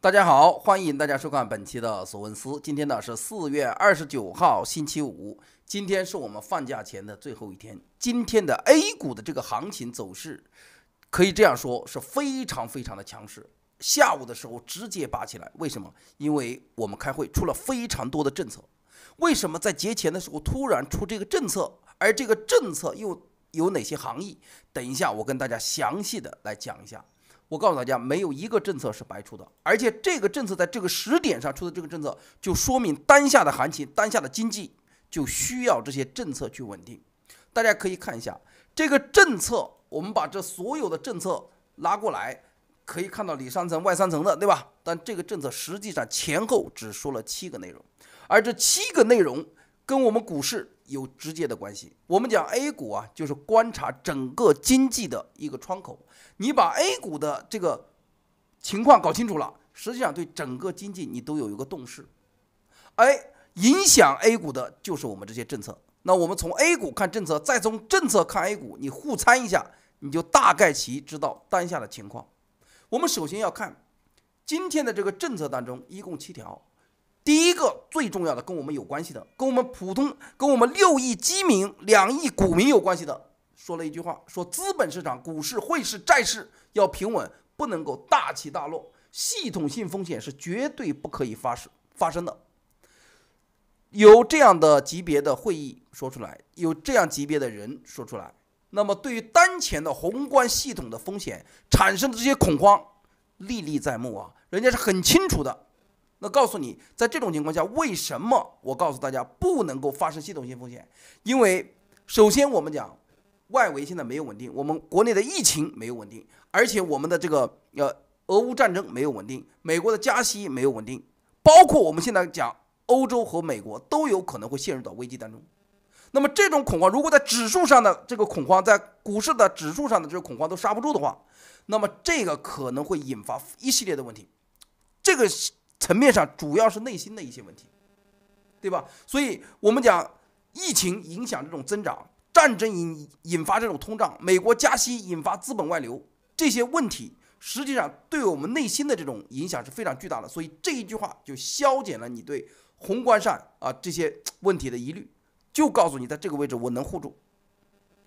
大家好，欢迎大家收看本期的索文斯。今天呢是四月二十九号星期五，今天是我们放假前的最后一天。今天的 A 股的这个行情走势，可以这样说是非常非常的强势。下午的时候直接拔起来，为什么？因为我们开会出了非常多的政策。为什么在节前的时候突然出这个政策？而这个政策又有哪些含义？等一下我跟大家详细的来讲一下。我告诉大家，没有一个政策是白出的，而且这个政策在这个时点上出的这个政策，就说明当下的行情、当下的经济就需要这些政策去稳定。大家可以看一下这个政策，我们把这所有的政策拉过来，可以看到里三层外三层的，对吧？但这个政策实际上前后只说了七个内容，而这七个内容跟我们股市。有直接的关系。我们讲 A 股啊，就是观察整个经济的一个窗口。你把 A 股的这个情况搞清楚了，实际上对整个经济你都有一个洞识。哎，影响 A 股的就是我们这些政策。那我们从 A 股看政策，再从政策看 A 股，你互参一下，你就大概其知道当下的情况。我们首先要看今天的这个政策当中，一共七条。第一个最重要的跟我们有关系的，跟我们普通、跟我们六亿基民、两亿股民有关系的，说了一句话，说资本市场、股市、汇市、债市要平稳，不能够大起大落，系统性风险是绝对不可以发生发生的。有这样的级别的会议说出来，有这样级别的人说出来，那么对于当前的宏观系统的风险产生的这些恐慌，历历在目啊，人家是很清楚的。那告诉你，在这种情况下，为什么我告诉大家不能够发生系统性风险？因为首先我们讲，外围现在没有稳定，我们国内的疫情没有稳定，而且我们的这个呃俄乌战争没有稳定，美国的加息没有稳定，包括我们现在讲欧洲和美国都有可能会陷入到危机当中。那么这种恐慌，如果在指数上的这个恐慌，在股市的指数上的这个恐慌都刹不住的话，那么这个可能会引发一系列的问题，这个。层面上主要是内心的一些问题，对吧？所以，我们讲疫情影响这种增长，战争引引发这种通胀，美国加息引发资本外流，这些问题实际上对我们内心的这种影响是非常巨大的。所以这一句话就消减了你对宏观上啊这些问题的疑虑，就告诉你在这个位置我能护住，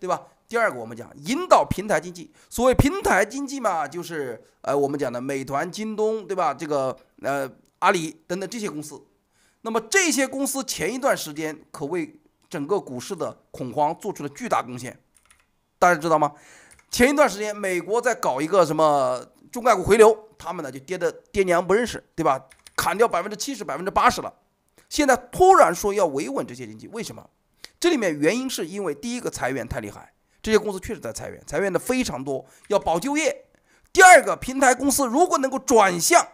对吧？第二个，我们讲引导平台经济，所谓平台经济嘛，就是呃我们讲的美团、京东，对吧？这个。呃，阿里等等这些公司，那么这些公司前一段时间可谓整个股市的恐慌做出了巨大贡献，大家知道吗？前一段时间美国在搞一个什么中概股回流，他们呢就跌得爹娘不认识，对吧？砍掉百分之七十、百分之八十了。现在突然说要维稳这些经济，为什么？这里面原因是因为第一个裁员太厉害，这些公司确实在裁员，裁员的非常多，要保就业。第二个平台公司如果能够转向。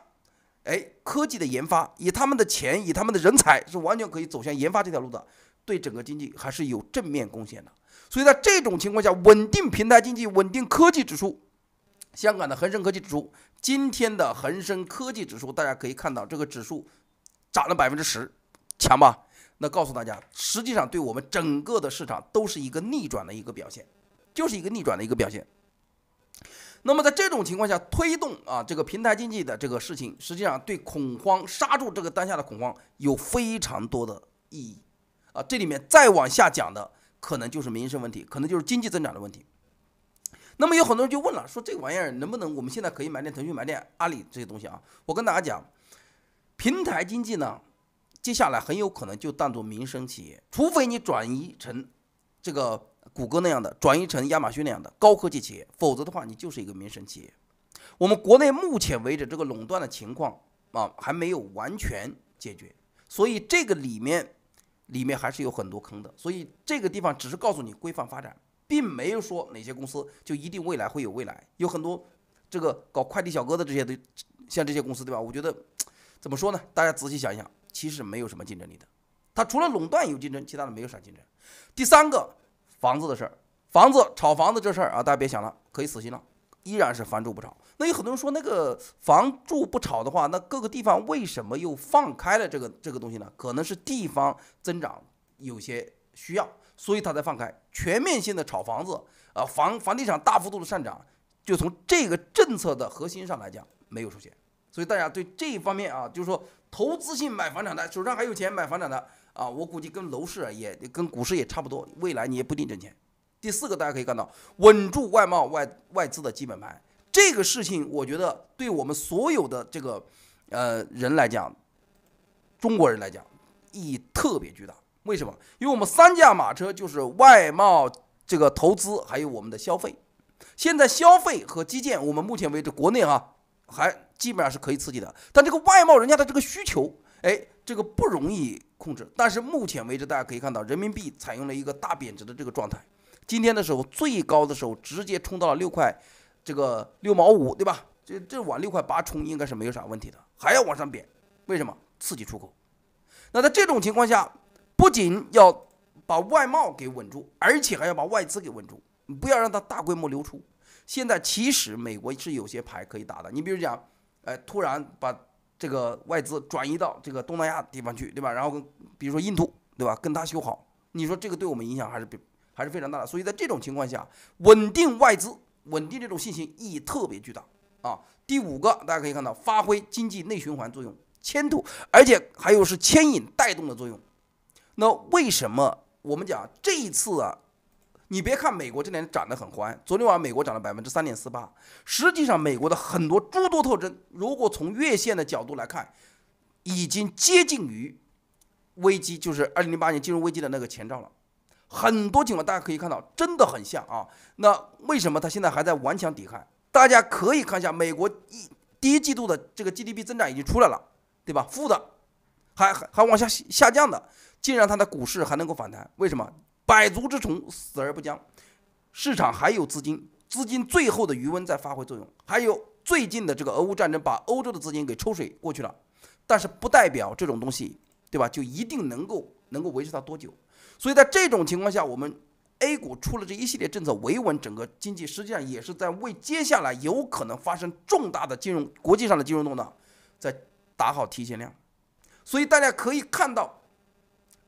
哎，科技的研发以他们的钱，以他们的人才，是完全可以走向研发这条路的，对整个经济还是有正面贡献的。所以在这种情况下，稳定平台经济，稳定科技指数，香港的恒生科技指数，今天的恒生科技指数，大家可以看到这个指数涨了百分之十，强吧？那告诉大家，实际上对我们整个的市场都是一个逆转的一个表现，就是一个逆转的一个表现。那么在这种情况下，推动啊这个平台经济的这个事情，实际上对恐慌杀住这个当下的恐慌有非常多的意义啊。这里面再往下讲的，可能就是民生问题，可能就是经济增长的问题。那么有很多人就问了，说这玩意儿能不能我们现在可以买点腾讯、买点阿里这些东西啊？我跟大家讲，平台经济呢，接下来很有可能就当做民生企业，除非你转移成这个。谷歌那样的转移成亚马逊那样的高科技企业，否则的话你就是一个民生企业。我们国内目前为止这个垄断的情况啊还没有完全解决，所以这个里面里面还是有很多坑的。所以这个地方只是告诉你规范发展，并没有说哪些公司就一定未来会有未来。有很多这个搞快递小哥的这些的，像这些公司对吧？我觉得怎么说呢？大家仔细想一想，其实没有什么竞争力的。它除了垄断有竞争，其他的没有啥竞争。第三个。房子的事儿，房子炒房子这事儿啊，大家别想了，可以死心了。依然是房住不炒。那有很多人说，那个房住不炒的话，那各个地方为什么又放开了这个这个东西呢？可能是地方增长有些需要，所以他才放开。全面性的炒房子啊，房房地产大幅度的上涨，就从这个政策的核心上来讲，没有出现。所以大家对这一方面啊，就是说投资性买房产的，手上还有钱买房产的。啊，我估计跟楼市也跟股市也差不多，未来你也不一定挣钱。第四个，大家可以看到，稳住外贸外外资的基本盘，这个事情我觉得对我们所有的这个呃人来讲，中国人来讲，意义特别巨大。为什么？因为我们三驾马车就是外贸、这个投资还有我们的消费。现在消费和基建，我们目前为止国内啊还基本上是可以刺激的，但这个外贸人家的这个需求。哎，这个不容易控制，但是目前为止大家可以看到，人民币采用了一个大贬值的这个状态。今天的时候最高的时候直接冲到了六块，这个六毛五，对吧？这这往六块八冲应该是没有啥问题的，还要往上贬，为什么？刺激出口。那在这种情况下，不仅要把外贸给稳住，而且还要把外资给稳住，不要让它大规模流出。现在其实美国是有些牌可以打的，你比如讲，哎，突然把。这个外资转移到这个东南亚地方去，对吧？然后跟比如说印度，对吧？跟他修好，你说这个对我们影响还是比还是非常大的。所以在这种情况下，稳定外资、稳定这种信心意义特别巨大啊。第五个，大家可以看到，发挥经济内循环作用，牵动，而且还有是牵引带动的作用。那为什么我们讲这一次啊？你别看美国这两年涨得很欢，昨天晚上美国涨了百分之三点四八，实际上美国的很多诸多特征，如果从月线的角度来看，已经接近于危机，就是二零零八年金融危机的那个前兆了。很多情况大家可以看到，真的很像啊。那为什么它现在还在顽强抵抗？大家可以看一下美国一第一季度的这个 GDP 增长已经出来了，对吧？负的，还还往下下降的，竟然它的股市还能够反弹，为什么？百足之虫，死而不僵。市场还有资金，资金最后的余温在发挥作用。还有最近的这个俄乌战争，把欧洲的资金给抽水过去了，但是不代表这种东西，对吧？就一定能够能够维持到多久？所以在这种情况下，我们 A 股出了这一系列政策维稳整个经济，实际上也是在为接下来有可能发生重大的金融国际上的金融动荡，在打好提前量。所以大家可以看到。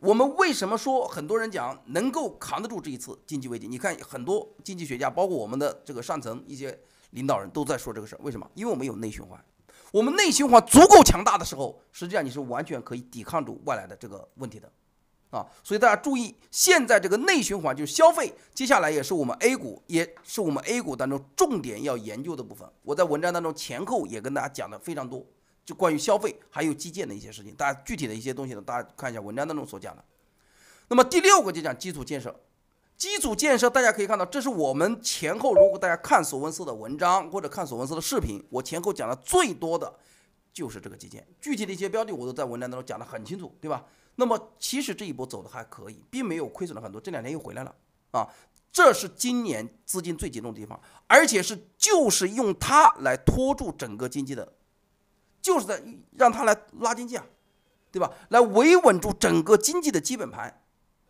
我们为什么说很多人讲能够扛得住这一次经济危机？你看，很多经济学家，包括我们的这个上层一些领导人都在说这个事儿。为什么？因为我们有内循环，我们内循环足够强大的时候，实际上你是完全可以抵抗住外来的这个问题的，啊！所以大家注意，现在这个内循环就是消费，接下来也是我们 A 股，也是我们 A 股当中重点要研究的部分。我在文章当中前后也跟大家讲的非常多。就关于消费还有基建的一些事情，大家具体的一些东西呢，大家看一下文章当中所讲的。那么第六个就讲基础建设，基础建设大家可以看到，这是我们前后如果大家看索文斯的文章或者看索文斯的视频，我前后讲的最多的就是这个基建，具体的一些标的我都在文章当中讲的很清楚，对吧？那么其实这一波走的还可以，并没有亏损了很多，这两天又回来了啊。这是今年资金最集中地方，而且是就是用它来拖住整个经济的。就是在让他来拉经济，啊，对吧？来维稳住整个经济的基本盘，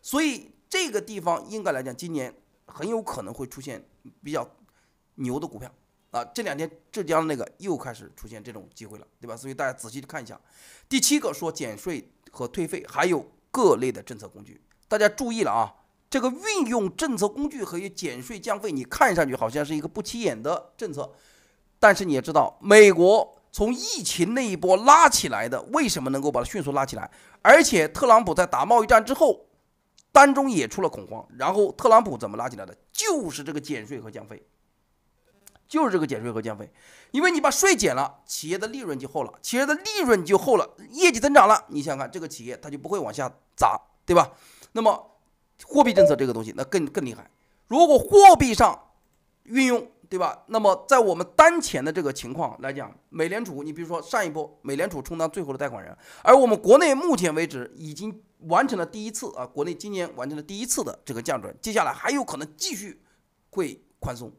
所以这个地方应该来讲，今年很有可能会出现比较牛的股票啊！这两天浙江那个又开始出现这种机会了，对吧？所以大家仔细看一下。第七个说减税和退费，还有各类的政策工具，大家注意了啊！这个运用政策工具和减税降费，你看上去好像是一个不起眼的政策，但是你也知道，美国。从疫情那一波拉起来的，为什么能够把它迅速拉起来？而且特朗普在打贸易战之后，当中也出了恐慌。然后特朗普怎么拉起来的？就是这个减税和降费，就是这个减税和降费。因为你把税减了，企业的利润就厚了，企业的利润就厚了，业绩增长了。你想想看，这个企业它就不会往下砸，对吧？那么货币政策这个东西，那更更厉害。如果货币上运用。对吧？那么在我们当前的这个情况来讲，美联储，你比如说上一波美联储充当最后的贷款人，而我们国内目前为止已经完成了第一次啊，国内今年完成了第一次的这个降准，接下来还有可能继续会宽松。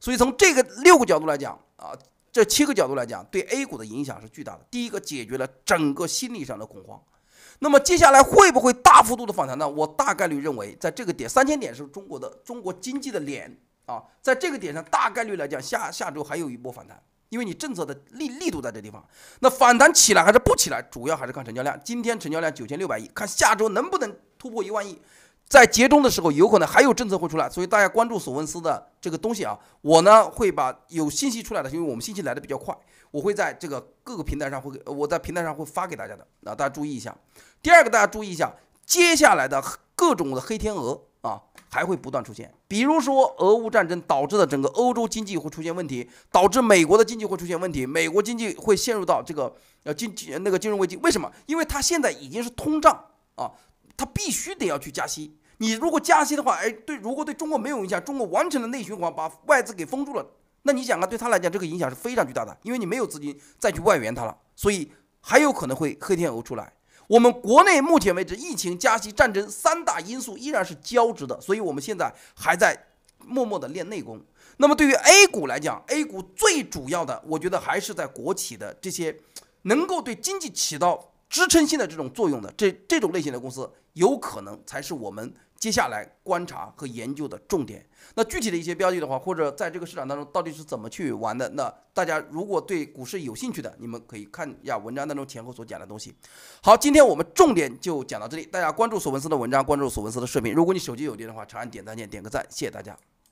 所以从这个六个角度来讲啊，这七个角度来讲，对 A 股的影响是巨大的。第一个解决了整个心理上的恐慌，那么接下来会不会大幅度的反弹呢？我大概率认为，在这个点三千点是中国的中国经济的脸。啊，在这个点上，大概率来讲，下下周还有一波反弹，因为你政策的力力度在这地方。那反弹起来还是不起来，主要还是看成交量。今天成交量九千六百亿，看下周能不能突破一万亿。在节中的时候，有可能还有政策会出来，所以大家关注索文斯的这个东西啊。我呢会把有信息出来的，因为我们信息来的比较快，我会在这个各个平台上会，我在平台上会发给大家的。那大家注意一下。第二个，大家注意一下，接下来的各种的黑天鹅啊。还会不断出现，比如说俄乌战争导致的整个欧洲经济会出现问题，导致美国的经济会出现问题，美国经济会陷入到这个呃经济那个金融危机。为什么？因为它现在已经是通胀啊，它必须得要去加息。你如果加息的话，哎，对，如果对中国没有影响，中国完成了内循环，把外资给封住了，那你想啊，对他来讲，这个影响是非常巨大的，因为你没有资金再去外援它了，所以还有可能会黑天鹅出来。我们国内目前为止，疫情、加息、战争三大因素依然是交织的，所以我们现在还在默默的练内功。那么对于 A 股来讲，A 股最主要的，我觉得还是在国企的这些，能够对经济起到。支撑性的这种作用的，这这种类型的公司有可能才是我们接下来观察和研究的重点。那具体的一些标的的话，或者在这个市场当中到底是怎么去玩的？那大家如果对股市有兴趣的，你们可以看一下文章当中前后所讲的东西。好，今天我们重点就讲到这里。大家关注索文斯的文章，关注索文斯的视频。如果你手机有电的话，长按点赞键点个赞，谢谢大家。